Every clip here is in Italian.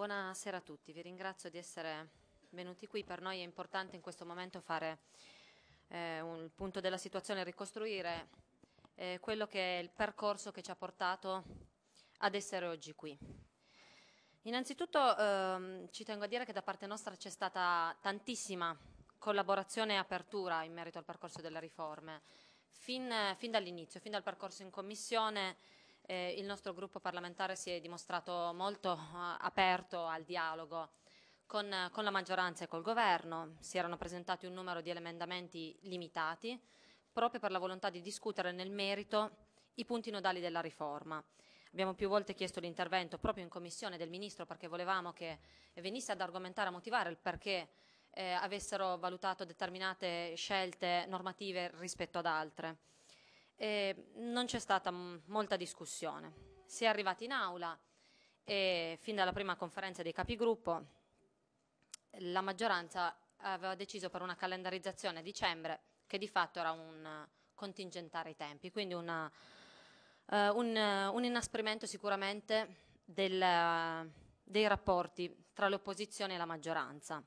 Buonasera a tutti, vi ringrazio di essere venuti qui. Per noi è importante in questo momento fare eh, un punto della situazione, ricostruire eh, quello che è il percorso che ci ha portato ad essere oggi qui. Innanzitutto ehm, ci tengo a dire che da parte nostra c'è stata tantissima collaborazione e apertura in merito al percorso delle riforme, fin, fin dall'inizio, fin dal percorso in commissione eh, il nostro gruppo parlamentare si è dimostrato molto eh, aperto al dialogo con, eh, con la maggioranza e col governo. Si erano presentati un numero di emendamenti limitati proprio per la volontà di discutere nel merito i punti nodali della riforma. Abbiamo più volte chiesto l'intervento proprio in commissione del Ministro perché volevamo che venisse ad argomentare, a motivare il perché eh, avessero valutato determinate scelte normative rispetto ad altre eh, non c'è stata m- molta discussione. Si è arrivati in aula e fin dalla prima conferenza dei capigruppo la maggioranza aveva deciso per una calendarizzazione a dicembre che di fatto era un contingentare i tempi, quindi una, uh, un, uh, un, inasprimento sicuramente del, uh, dei rapporti tra l'opposizione e la maggioranza.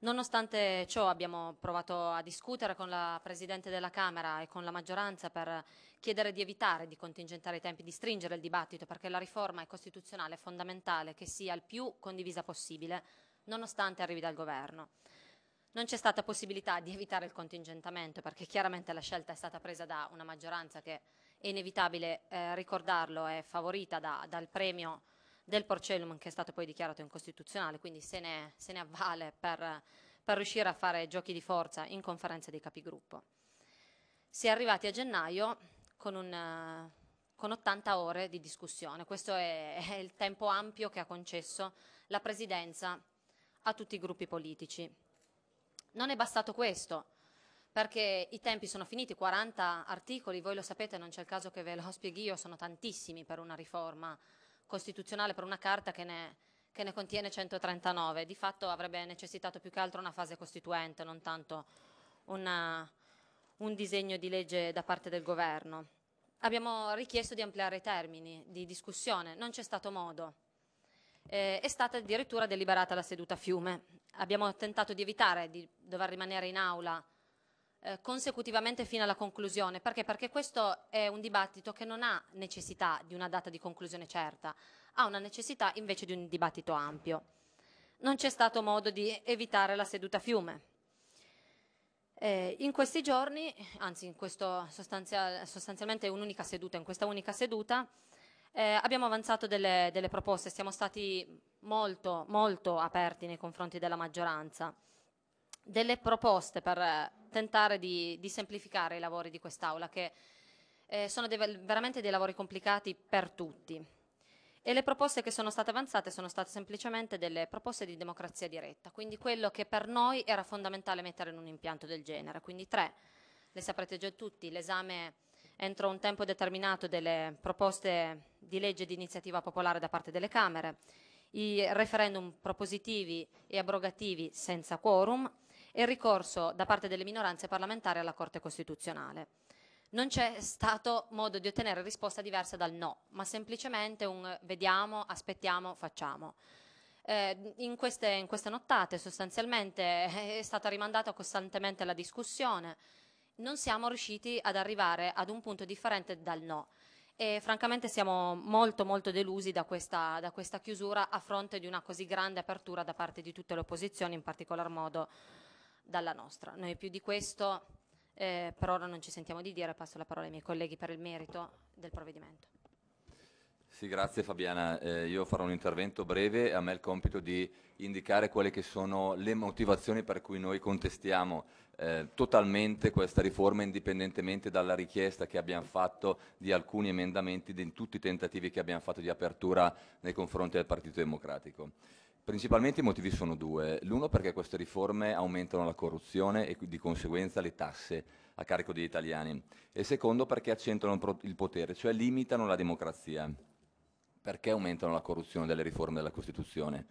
Nonostante ciò abbiamo provato a discutere con la Presidente della Camera e con la maggioranza per chiedere di evitare di contingentare i tempi, di stringere il dibattito, perché la riforma è costituzionale, è fondamentale che sia il più condivisa possibile, nonostante arrivi dal Governo. Non c'è stata possibilità di evitare il contingentamento, perché chiaramente la scelta è stata presa da una maggioranza che, è inevitabile eh, ricordarlo, è favorita da, dal premio del Porcellum che è stato poi dichiarato incostituzionale, quindi se ne, se ne avvale per, per riuscire a fare giochi di forza in conferenza dei capigruppo. Si è arrivati a gennaio con, un, con 80 ore di discussione, questo è, è il tempo ampio che ha concesso la Presidenza a tutti i gruppi politici. Non è bastato questo, perché i tempi sono finiti, 40 articoli, voi lo sapete, non c'è il caso che ve lo spieghi io, sono tantissimi per una riforma costituzionale per una carta che ne, che ne contiene 139. Di fatto avrebbe necessitato più che altro una fase costituente, non tanto una, un disegno di legge da parte del governo. Abbiamo richiesto di ampliare i termini di discussione, non c'è stato modo. Eh, è stata addirittura deliberata la seduta fiume. Abbiamo tentato di evitare di dover rimanere in aula eh, consecutivamente fino alla conclusione. Perché? Perché questo è un dibattito che non ha necessità di una data di conclusione certa, ha una necessità invece di un dibattito ampio. Non c'è stato modo di evitare la seduta fiume. Eh, in questi giorni, anzi in sostanzial, sostanzialmente un'unica seduta, in questa unica seduta, eh, abbiamo avanzato delle, delle proposte, siamo stati molto, molto aperti nei confronti della maggioranza delle proposte per eh, tentare di, di semplificare i lavori di quest'Aula, che eh, sono dei, veramente dei lavori complicati per tutti. E le proposte che sono state avanzate sono state semplicemente delle proposte di democrazia diretta, quindi quello che per noi era fondamentale mettere in un impianto del genere. Quindi tre, le saprete già tutti, l'esame entro un tempo determinato delle proposte di legge di iniziativa popolare da parte delle Camere, i referendum propositivi e abrogativi senza quorum, e il ricorso da parte delle minoranze parlamentari alla Corte Costituzionale. Non c'è stato modo di ottenere risposta diversa dal no, ma semplicemente un vediamo, aspettiamo, facciamo. Eh, in, queste, in queste nottate sostanzialmente eh, è stata rimandata costantemente la discussione, non siamo riusciti ad arrivare ad un punto differente dal no e francamente siamo molto molto delusi da questa, da questa, chiusura a fronte di una così grande apertura da parte di tutte le opposizioni, in particolar modo dalla nostra. Noi più di questo eh, per ora non ci sentiamo di dire, passo la parola ai miei colleghi per il merito del provvedimento. Sì, grazie Fabiana. Eh, io farò un intervento breve, a me è il compito di indicare quelle che sono le motivazioni per cui noi contestiamo eh, totalmente questa riforma indipendentemente dalla richiesta che abbiamo fatto di alcuni emendamenti, di tutti i tentativi che abbiamo fatto di apertura nei confronti del Partito Democratico. Principalmente i motivi sono due. L'uno perché queste riforme aumentano la corruzione e di conseguenza le tasse a carico degli italiani. E secondo perché accentuano il potere, cioè limitano la democrazia. Perché aumentano la corruzione delle riforme della Costituzione?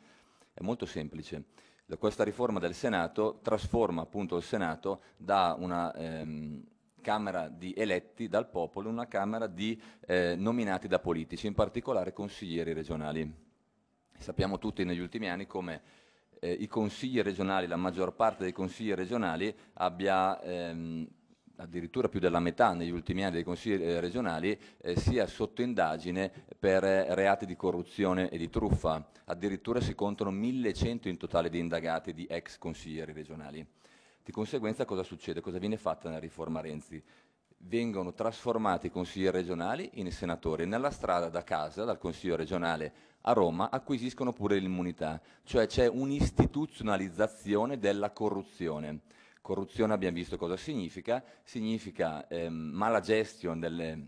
È molto semplice questa riforma del Senato trasforma appunto il Senato da una ehm, Camera di eletti dal popolo in una Camera di eh, nominati da politici, in particolare consiglieri regionali. Sappiamo tutti negli ultimi anni come eh, i consigli regionali, la maggior parte dei consigli regionali abbia ehm, addirittura più della metà negli ultimi anni dei consigli eh, regionali eh, sia sotto indagine per eh, reati di corruzione e di truffa. Addirittura si contano 1100 in totale di indagati di ex consiglieri regionali. Di conseguenza cosa succede? Cosa viene fatta nella riforma Renzi? vengono trasformati i consiglieri regionali in senatori. Nella strada da casa, dal consiglio regionale a Roma, acquisiscono pure l'immunità, cioè c'è un'istituzionalizzazione della corruzione. Corruzione abbiamo visto cosa significa, significa ehm, mala gestione delle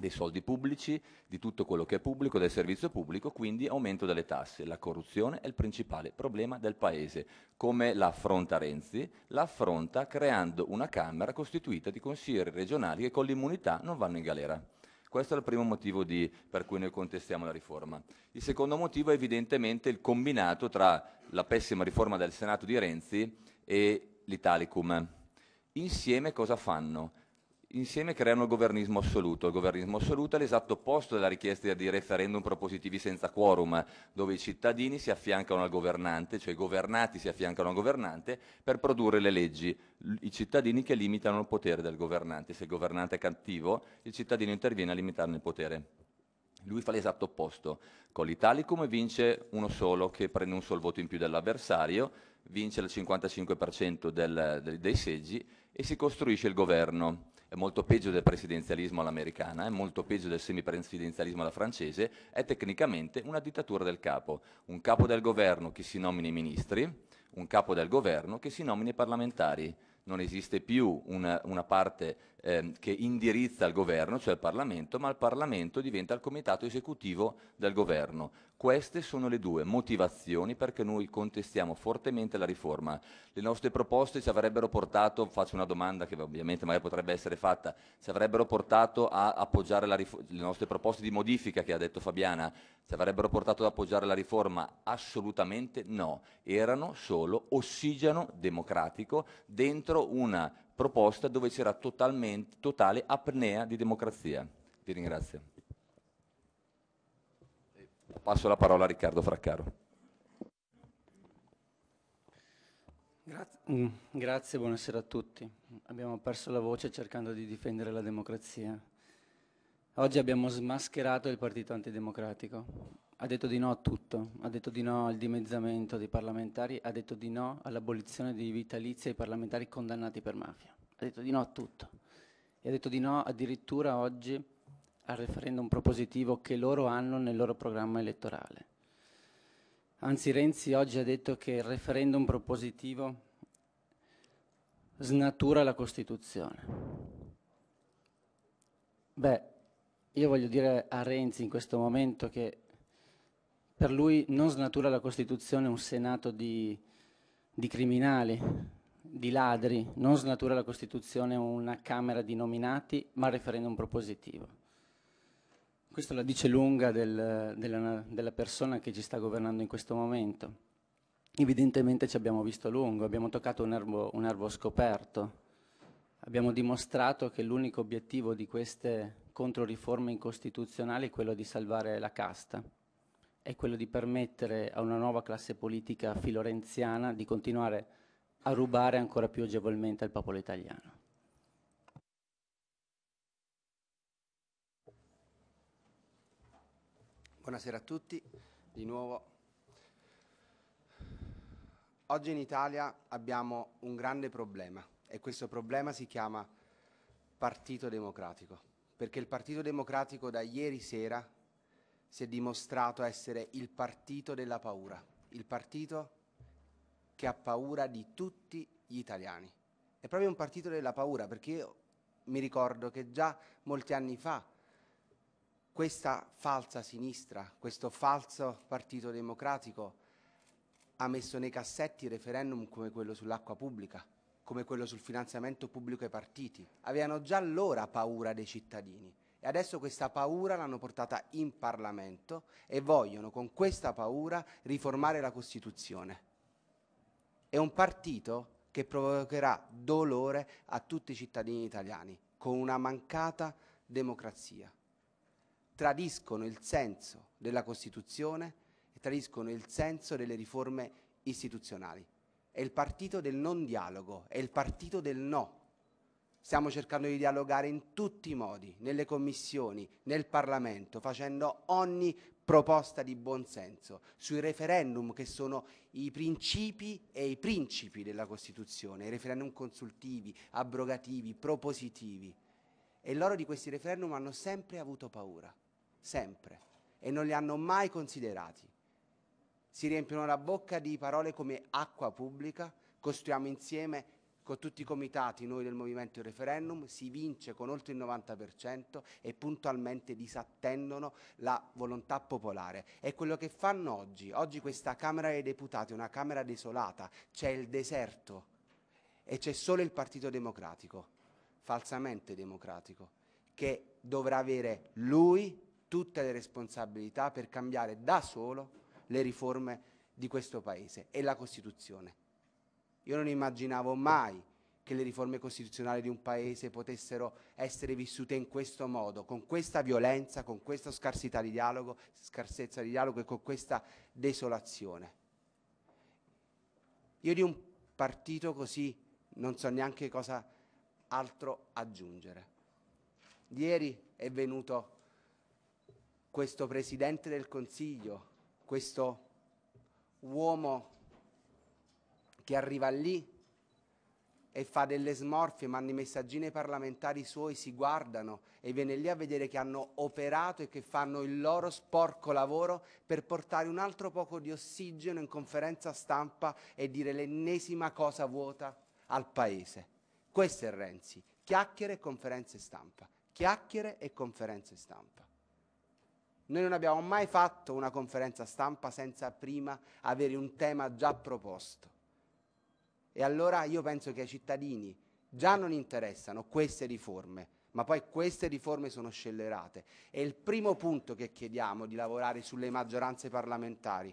dei soldi pubblici, di tutto quello che è pubblico, del servizio pubblico, quindi aumento delle tasse. La corruzione è il principale problema del Paese. Come l'affronta Renzi? L'affronta creando una Camera costituita di consiglieri regionali che con l'immunità non vanno in galera. Questo è il primo motivo di, per cui noi contestiamo la riforma. Il secondo motivo è evidentemente il combinato tra la pessima riforma del Senato di Renzi e l'Italicum. Insieme cosa fanno? insieme creano il governismo assoluto. Il governismo assoluto è l'esatto opposto della richiesta di referendum propositivi senza quorum, dove i cittadini si affiancano al governante, cioè i governati si affiancano al governante per produrre le leggi, i cittadini che limitano il potere del governante. Se il governante è cattivo, il cittadino interviene a limitarne il potere. Lui fa l'esatto opposto, con l'Italicum vince uno solo che prende un solo voto in più dell'avversario, vince il 55% del, del, dei seggi e si costruisce il governo. È molto peggio del presidenzialismo all'americana, è molto peggio del semipresidenzialismo alla francese, è tecnicamente una dittatura del capo, un capo del governo che si nomina i ministri, un capo del governo che si nomina i parlamentari. Non esiste più una, una parte ehm, che indirizza il governo, cioè il Parlamento, ma il Parlamento diventa il comitato esecutivo del governo. Queste sono le due motivazioni perché noi contestiamo fortemente la riforma. Le nostre proposte ci avrebbero portato, faccio una domanda che ovviamente magari potrebbe essere fatta, ci avrebbero portato a appoggiare le nostre proposte di modifica che ha detto Fabiana, ci avrebbero portato ad appoggiare la riforma? Assolutamente no, erano solo ossigeno democratico dentro una proposta dove c'era totale apnea di democrazia. Vi ringrazio. Passo la parola a Riccardo Fraccaro. Mm, grazie, buonasera a tutti. Abbiamo perso la voce cercando di difendere la democrazia. Oggi abbiamo smascherato il partito antidemocratico. Ha detto di no a tutto, ha detto di no al dimezzamento dei parlamentari, ha detto di no all'abolizione dei vitalizi ai parlamentari condannati per mafia. Ha detto di no a tutto. E ha detto di no addirittura oggi al referendum propositivo che loro hanno nel loro programma elettorale. Anzi, Renzi oggi ha detto che il referendum propositivo snatura la Costituzione. Beh, io voglio dire a Renzi in questo momento che per lui non snatura la Costituzione un Senato di, di criminali, di ladri, non snatura la Costituzione una Camera di nominati, ma referendum propositivo. Questo la dice lunga del, della, della persona che ci sta governando in questo momento. Evidentemente ci abbiamo visto lungo, abbiamo toccato un erbo, un erbo scoperto, abbiamo dimostrato che l'unico obiettivo di queste contro riforme incostituzionali è quello di salvare la casta, è quello di permettere a una nuova classe politica filorenziana di continuare a rubare ancora più agevolmente al popolo italiano. Buonasera a tutti, di nuovo. Oggi in Italia abbiamo un grande problema e questo problema si chiama Partito Democratico perché il Partito Democratico da ieri sera si è dimostrato essere il partito della paura, il partito che ha paura di tutti gli italiani. È proprio un partito della paura perché io mi ricordo che già molti anni fa questa falsa sinistra, questo falso partito democratico ha messo nei cassetti referendum come quello sull'acqua pubblica, come quello sul finanziamento pubblico ai partiti, avevano già allora paura dei cittadini e adesso questa paura l'hanno portata in Parlamento e vogliono con questa paura riformare la Costituzione. È un partito che provocherà dolore a tutti i cittadini italiani con una mancata democrazia. Tradiscono il senso della Costituzione e tradiscono il senso delle riforme istituzionali è il partito del non dialogo, è il partito del no. Stiamo cercando di dialogare in tutti i modi, nelle commissioni, nel Parlamento, facendo ogni proposta di buonsenso sui referendum che sono i principi e i principi della Costituzione, i referendum consultivi, abrogativi, propositivi. E loro di questi referendum hanno sempre avuto paura, sempre, e non li hanno mai considerati si riempiono la bocca di parole come acqua pubblica, costruiamo insieme con tutti i comitati noi del Movimento il referendum, si vince con oltre il 90% e puntualmente disattendono la volontà popolare. È quello che fanno oggi. Oggi questa Camera dei Deputati è una Camera desolata, c'è il deserto e c'è solo il Partito Democratico, falsamente democratico, che dovrà avere lui tutte le responsabilità per cambiare da solo le riforme di questo Paese e la Costituzione. Io non immaginavo mai che le riforme costituzionali di un Paese potessero essere vissute in questo modo, con questa violenza, con questa scarsità di dialogo, scarsezza di dialogo e con questa desolazione. Io di un partito così non so neanche cosa altro aggiungere. Ieri è venuto questo Presidente del Consiglio questo uomo che arriva lì e fa delle smorfie, manda i messaggini ai parlamentari suoi, si guardano e viene lì a vedere che hanno operato e che fanno il loro sporco lavoro per portare un altro poco di ossigeno in conferenza stampa e dire l'ennesima cosa vuota al paese. Questo è Renzi, chiacchiere e conferenze stampa, chiacchiere e conferenze stampa. Noi non abbiamo mai fatto una conferenza stampa senza prima avere un tema già proposto. E allora io penso che ai cittadini già non interessano queste riforme, ma poi queste riforme sono scellerate. E il primo punto che chiediamo di lavorare sulle maggioranze parlamentari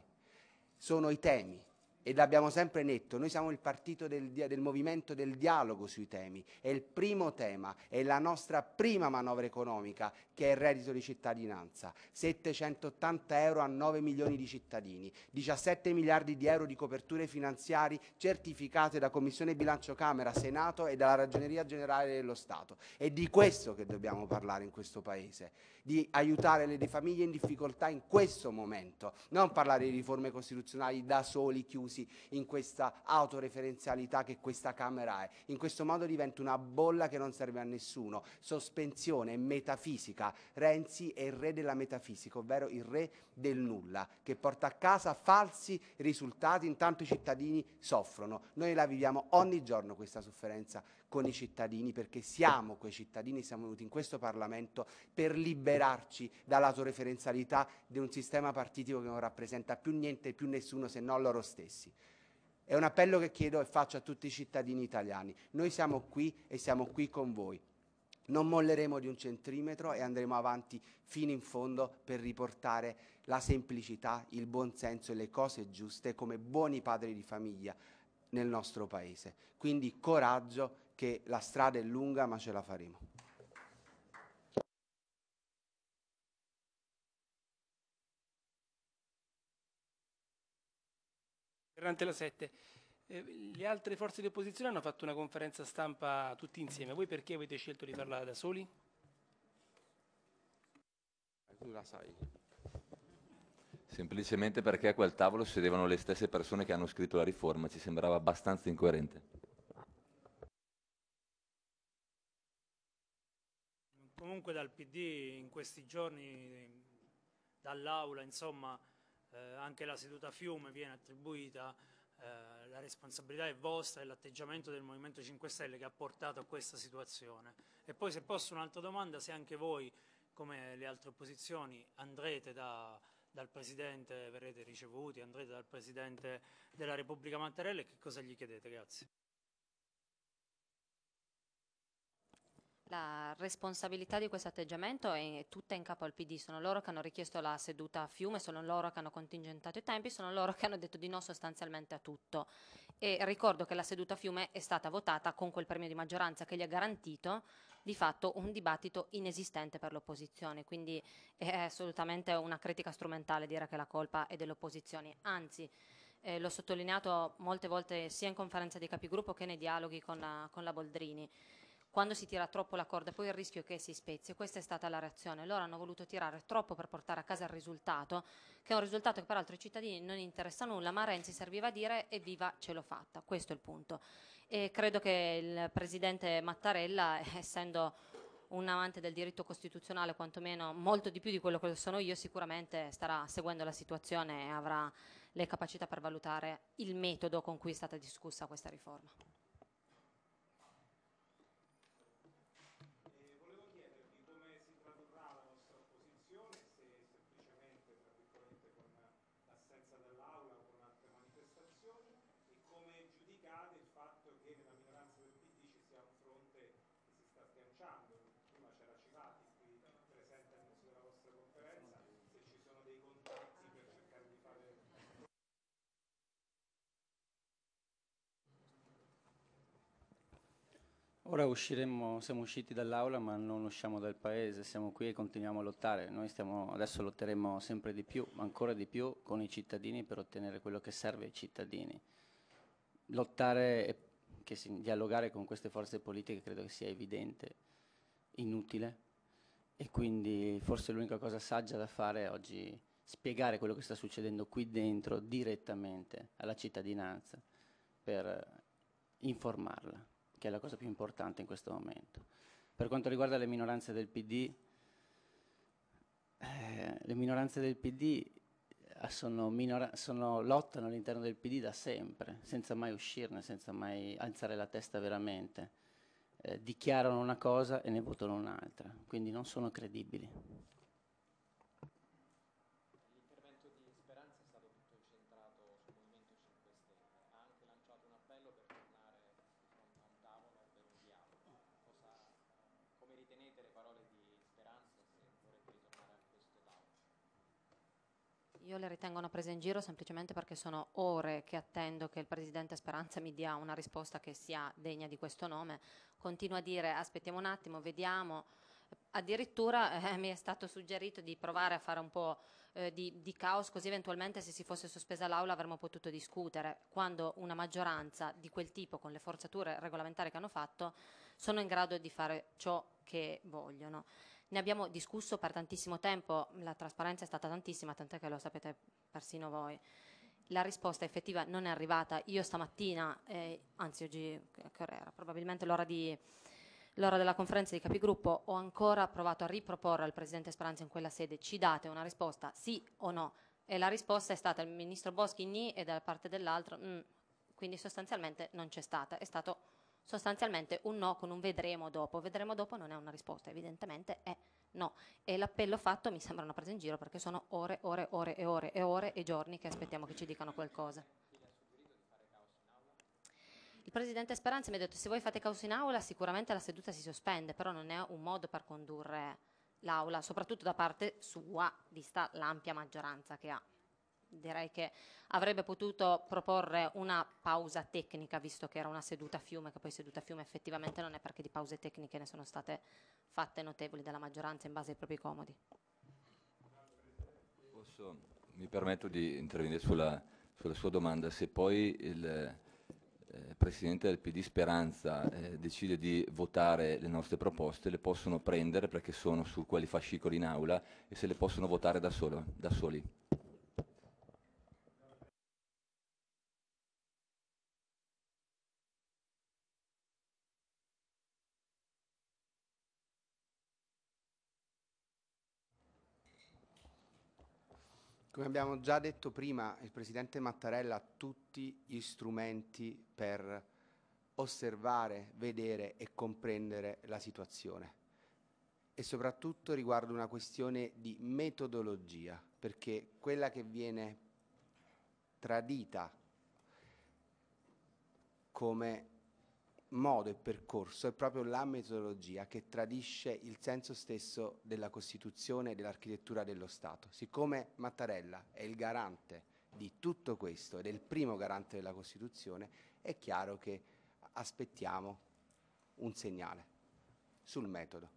sono i temi, e l'abbiamo sempre detto, noi siamo il partito del, del, movimento del dialogo sui temi, è il primo tema, è la nostra prima manovra economica che è il reddito di cittadinanza, 780 euro a 9 milioni di cittadini, 17 miliardi di euro di coperture finanziarie certificate da Commissione Bilancio Camera, Senato e dalla Ragioneria Generale dello Stato. È di questo che dobbiamo parlare in questo Paese, di aiutare le, le famiglie in difficoltà in questo momento, non parlare di riforme costituzionali da soli chiusi chiusi in questa autoreferenzialità che questa Camera è. In questo modo diventa una bolla che non serve a nessuno. Sospensione, metafisica. Renzi è il re della metafisica, ovvero il re del nulla, che porta a casa falsi risultati, intanto i cittadini soffrono. Noi la viviamo ogni giorno questa sofferenza con i cittadini, perché siamo quei cittadini, siamo venuti in questo Parlamento per liberarci dall'autoreferenzialità di un sistema partitico che non rappresenta più niente e più nessuno se non loro stessi. È un appello che chiedo e faccio a tutti i cittadini italiani. Noi siamo qui e siamo qui con voi. Non molleremo di un centimetro e andremo avanti fino in fondo per riportare la semplicità, il buonsenso e le cose giuste come buoni padri di famiglia nel nostro Paese. Quindi coraggio che la strada è lunga ma ce la faremo. Ferrante 7. Eh, le altre forze di opposizione hanno fatto una conferenza stampa tutti insieme. Voi perché avete scelto di farla da soli? Tu la sai. Semplicemente perché a quel tavolo sedevano le stesse persone che hanno scritto la riforma, ci sembrava abbastanza incoerente. comunque dal PD in questi giorni, dall'Aula, insomma, eh, anche la seduta fiume viene attribuita, eh, la responsabilità è vostra e l'atteggiamento del Movimento 5 Stelle che ha portato a questa situazione. E poi se posso un'altra domanda, se anche voi, come le altre opposizioni, andrete da, dal Presidente, verrete ricevuti, andrete dal Presidente della Repubblica Mattarella e che cosa gli chiedete? Grazie. La responsabilità di questo atteggiamento è tutta in capo al PD, sono loro che hanno richiesto la seduta a fiume, sono loro che hanno contingentato i tempi, sono loro che hanno detto di no sostanzialmente a tutto. E ricordo che la seduta a fiume è stata votata con quel premio di maggioranza che gli ha garantito di fatto un dibattito inesistente per l'opposizione, quindi è assolutamente una critica strumentale dire che la colpa è dell'opposizione, anzi eh, l'ho sottolineato molte volte sia in conferenza dei capigruppo che nei dialoghi con la, eh, con la Boldrini quando si tira troppo la corda poi il rischio è che si spezzi, questa è stata la reazione, loro hanno voluto tirare troppo per portare a casa il risultato, che è un risultato che peraltro ai cittadini non interessa nulla, ma a Renzi serviva a dire evviva ce l'ho fatta, questo è il punto. E credo che il Presidente Mattarella, essendo un amante del diritto costituzionale, quantomeno molto di più di quello che sono io, sicuramente starà seguendo la situazione e avrà le capacità per valutare il metodo con cui è stata discussa questa riforma. Ora usciremo, siamo usciti dall'aula ma non usciamo dal paese, siamo qui e continuiamo a lottare, noi stiamo, adesso lotteremo sempre di più, ma ancora di più con i cittadini per ottenere quello che serve ai cittadini. Lottare e dialogare con queste forze politiche credo che sia evidente, inutile e quindi forse l'unica cosa saggia da fare è oggi spiegare quello che sta succedendo qui dentro direttamente alla cittadinanza per informarla che è la cosa più importante in questo momento. Per quanto riguarda le minoranze del PD, eh, le minoranze del PD eh, sono sono, lottano all'interno del PD da sempre, senza mai uscirne, senza mai alzare la testa veramente. Eh, dichiarano una cosa e ne votano un'altra, quindi non sono credibili. tengono prese in giro semplicemente perché sono ore che attendo che il Presidente Speranza mi dia una risposta che sia degna di questo nome. Continua a dire aspettiamo un attimo, vediamo. Addirittura eh, mi è stato suggerito di provare a fare un po' eh, di, di, caos, così eventualmente se si fosse sospesa l'Aula avremmo potuto discutere, quando una maggioranza di quel tipo, con le forzature regolamentari che hanno fatto, sono in grado di fare ciò che vogliono. Ne abbiamo discusso per tantissimo tempo, la trasparenza è stata tantissima, tant'è che lo sapete persino voi. La risposta effettiva non è arrivata. Io stamattina, eh, anzi oggi, che ora era? Probabilmente l'ora di l'ora della conferenza di capigruppo ho ancora provato a riproporre al Presidente Speranza in quella sede ci date una risposta sì o no e la risposta è stata il Ministro Boschi ni e da parte dell'altro mm, quindi sostanzialmente non c'è stata è stato sostanzialmente un no con un vedremo dopo. Vedremo dopo non è una risposta, evidentemente è no. E l'appello fatto mi sembra una presa in giro perché sono ore, ore, ore e ore e ore e giorni che aspettiamo che ci dicano qualcosa. Il Presidente Speranza mi ha detto se voi fate caos in aula sicuramente la seduta si sospende, però non è un modo per condurre l'Aula, soprattutto da parte sua, vista l'ampia maggioranza che ha direi che avrebbe potuto proporre una pausa tecnica, visto che era una seduta a fiume, che poi seduta a fiume effettivamente non è perché di pause tecniche ne sono state fatte notevoli dalla maggioranza in base ai propri comodi. Posso, mi permetto di intervenire sulla, sulla, sua domanda. Se poi il eh, Presidente del PD Speranza eh, decide di votare le nostre proposte, le possono prendere perché sono su quali fascicoli in aula e se le possono votare da, solo, da soli. Come abbiamo già detto prima, il Presidente Mattarella ha tutti gli strumenti per osservare, vedere e comprendere la situazione. E soprattutto riguarda una questione di metodologia, perché quella che viene tradita come modo e percorso è proprio la metodologia che tradisce il senso stesso della Costituzione e dell'architettura dello Stato. Siccome Mattarella è il garante di tutto questo ed è il primo garante della Costituzione, è chiaro che aspettiamo un segnale sul metodo.